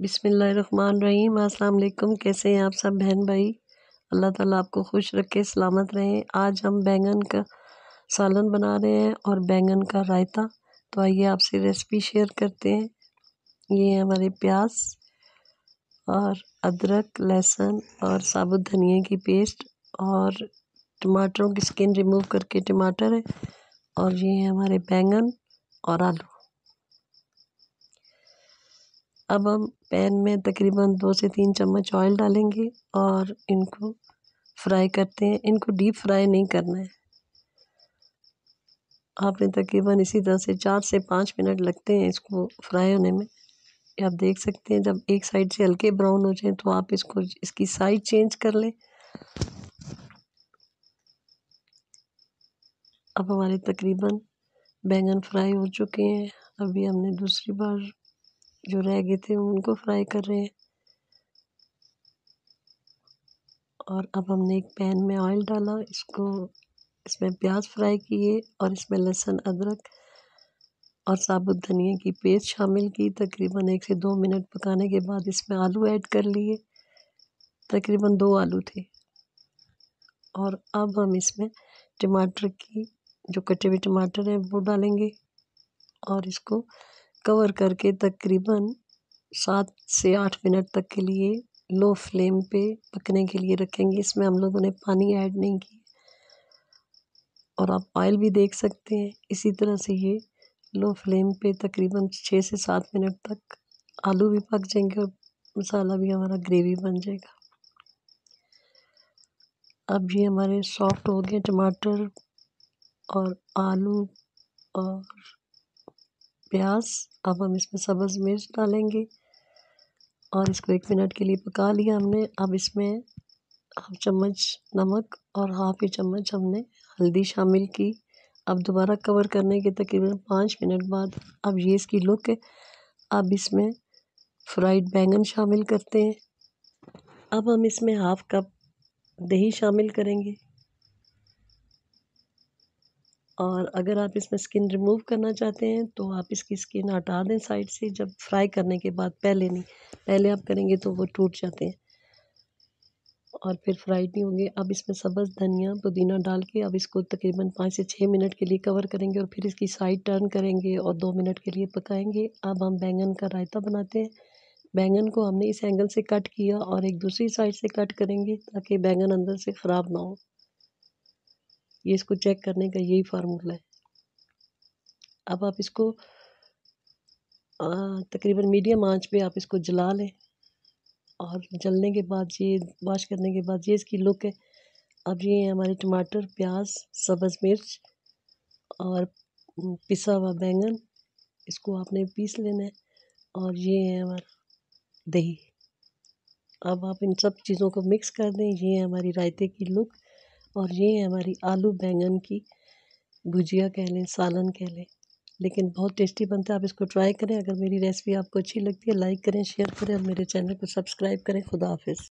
रहीम अल्लाम कैसे हैं आप सब बहन भाई अल्लाह ताला आपको खुश रखे सलामत रहें आज हम बैंगन का सालन बना रहे हैं और बैंगन का रायता तो आइए आपसे रेसिपी शेयर करते हैं ये है हमारे प्याज और अदरक लहसुन और साबुत धनिया की पेस्ट और टमाटरों की स्किन रिमूव करके टमाटर है और ये है हमारे बैंगन और आलू अब हम पैन में तकरीबन दो से तीन चम्मच ऑयल डालेंगे और इनको फ्राई करते हैं इनको डीप फ्राई नहीं करना है आपने तकरीबन इसी तरह से चार से पाँच मिनट लगते हैं इसको फ्राई होने में आप देख सकते हैं जब एक साइड से हल्के ब्राउन हो जाए तो आप इसको इसकी साइड चेंज कर लें अब हमारे तकरीबन बैंगन फ्राई हो चुके हैं अभी हमने दूसरी बार जो रह गए थे उनको फ्राई कर रहे हैं और अब हमने एक पैन में ऑयल डाला इसको इसमें प्याज फ्राई किए और इसमें लहसुन अदरक और साबुत धनिया की पेस्ट शामिल की तकरीबन एक से दो मिनट पकाने के बाद इसमें आलू ऐड कर लिए तकरीबन दो आलू थे और अब हम इसमें टमाटर की जो कटे हुए टमाटर हैं वो डालेंगे और इसको कवर करके तकरीबन सात से आठ मिनट तक के लिए लो फ्लेम पे पकने के लिए रखेंगे इसमें हम लोगों ने पानी ऐड नहीं किया और आप ऑयल भी देख सकते हैं इसी तरह से ये लो फ्लेम पे तकरीबन छः से सात मिनट तक आलू भी पक जाएंगे और मसाला भी हमारा ग्रेवी बन जाएगा अब ये हमारे सॉफ्ट हो गए टमाटर और आलू और प्याज अब हम इसमें सब्ज़ मिर्च डालेंगे और इसको एक मिनट के लिए पका लिया हमने अब इसमें हाफ चम्मच नमक और हाफ ही चम्मच हमने हल्दी शामिल की अब दोबारा कवर करने के तकरीबन पाँच मिनट बाद अब ये इसकी लुक है अब इसमें फ्राइड बैंगन शामिल करते हैं अब हम इसमें हाफ़ कप दही शामिल करेंगे और अगर आप इसमें स्किन रिमूव करना चाहते हैं तो आप इसकी स्किन हटा दें साइड से जब फ्राई करने के बाद पहले नहीं पहले आप करेंगे तो वो टूट जाते हैं और फिर फ्राई नहीं होंगे अब इसमें सब्ज़ धनिया पुदीना डाल के अब इसको तकरीबन पाँच से छः मिनट के लिए कवर करेंगे और फिर इसकी साइड टर्न करेंगे और दो मिनट के लिए पकाएंगे अब हम बैंगन का रायता बनाते हैं बैंगन को हमने इस एंगल से कट किया और एक दूसरी साइड से कट करेंगे ताकि बैंगन अंदर से ख़राब ना हो ये इसको चेक करने का यही फार्मूला है अब आप इसको तकरीबन मीडियम आंच पे आप इसको जला लें और जलने के बाद ये वाश करने के बाद ये इसकी लुक है अब ये है हमारे टमाटर प्याज सब्ज़ मिर्च और पिसा हुआ बैंगन इसको आपने पीस लेना है और ये है हमारा दही अब आप इन सब चीज़ों को मिक्स कर दें ये है हमारी रायते की लुक और ये है हमारी आलू बैंगन की भुजिया कह लें सालन कह लें लेकिन बहुत टेस्टी बनता है आप इसको ट्राई करें अगर मेरी रेसिपी आपको अच्छी लगती है लाइक करें शेयर करें और मेरे चैनल को सब्सक्राइब करें खुदा हाफिज़